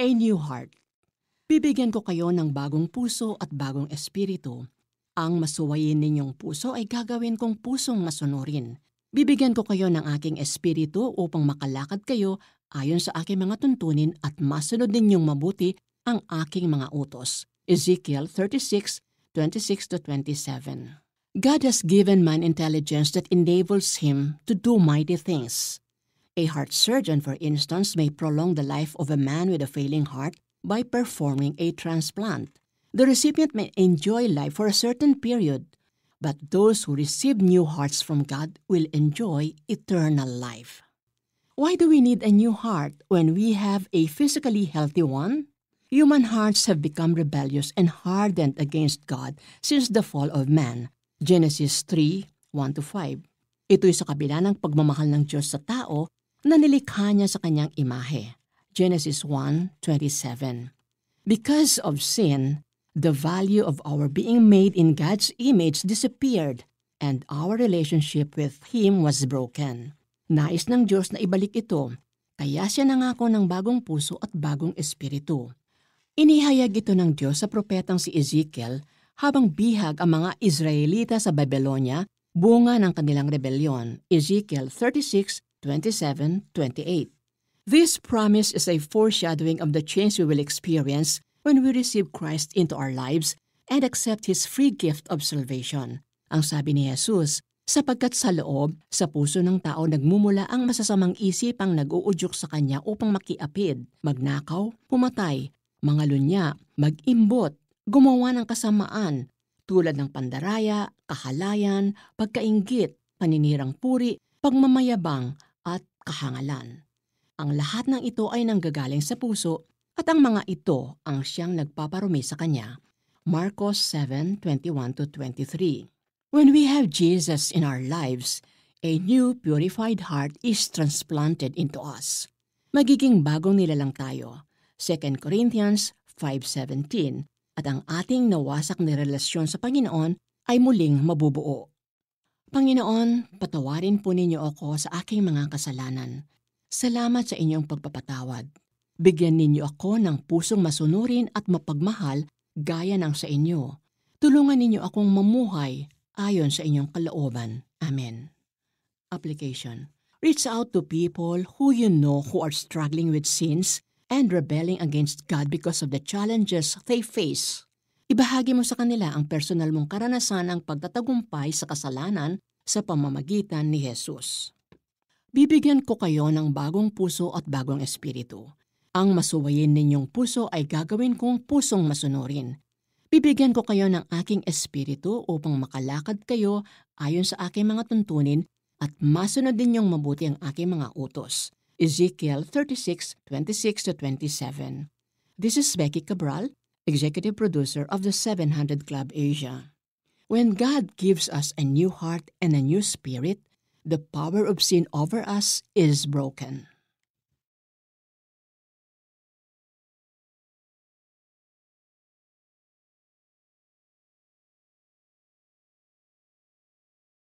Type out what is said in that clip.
A New Heart. Bibigyan ko kayo ng bagong puso at bagong espiritu. Ang masuwayin ninyong puso ay gagawin kong pusong masunurin. Bibigyan ko kayo ng aking espiritu upang makalakad kayo ayon sa aking mga tuntunin at masunod ninyong mabuti ang aking mga utos. Ezekiel 36, 26-27 God has given man intelligence that enables him to do mighty things. A heart surgeon, for instance, may prolong the life of a man with a failing heart by performing a transplant. The recipient may enjoy life for a certain period, but those who receive new hearts from God will enjoy eternal life. Why do we need a new heart when we have a physically healthy one? Human hearts have become rebellious and hardened against God since the fall of man. Genesis 3, 1-5 Ito'y sa kabila ng pagmamahal ng Diyos sa tao nanilikha niya sa kanyang imahe. Genesis 1.27 Because of sin, the value of our being made in God's image disappeared and our relationship with Him was broken. Nais ng Diyos na ibalik ito, kaya siya nangako ng bagong puso at bagong espiritu. Inihayag ito ng Diyos sa propetang si Ezekiel habang bihag ang mga Israelita sa Babylonia bunga ng kanilang rebelyon. Ezekiel 36 27, 28. This promise is a foreshadowing of the change we will experience when we receive Christ into our lives and accept His free gift of salvation. Ang sabi ni Jesus, sapagkat sa loob, sa puso ng tao nagmumula ang masasamang isipang nag-uudyok sa kanya upang makiapid, magnakaw, pumatay, mangalunya, mag-imbot, gumawa ng kasamaan, tulad ng pandaraya, kahalayan, pagkaingit, paninirang puri, pagmamayabang, at kahangalan. Ang lahat ng ito ay nanggagaling sa puso at ang mga ito ang siyang nagpaparumi sa kanya. Marcos 7:21-23. When we have Jesus in our lives, a new purified heart is transplanted into us. Magiging bagong nilalang tayo. 2 Corinthians 5.17 at ang ating nawasak na relasyon sa Panginoon ay muling mabubuo. Panginoon, patawarin po ninyo ako sa aking mga kasalanan. Salamat sa inyong pagpapatawad. Bigyan ninyo ako ng pusong masunurin at mapagmahal gaya ng sa inyo. Tulungan ninyo akong mamuhay ayon sa inyong kalooban. Amen. Application Reach out to people who you know who are struggling with sins and rebelling against God because of the challenges they face. Ibahagi mo sa kanila ang personal mong karanasan ng pagtatagumpay sa kasalanan sa pamamagitan ni Jesus. Bibigyan ko kayo ng bagong puso at bagong espiritu. Ang masuwayin ninyong puso ay gagawin kong pusong masunurin. Bibigyan ko kayo ng aking espiritu upang makalakad kayo ayon sa aking mga tuntunin at masunod ninyong mabuti ang aking mga utos. Ezekiel 36:26-27. This is Becky Cabral executive producer of the 700 Club Asia. When God gives us a new heart and a new spirit, the power of sin over us is broken.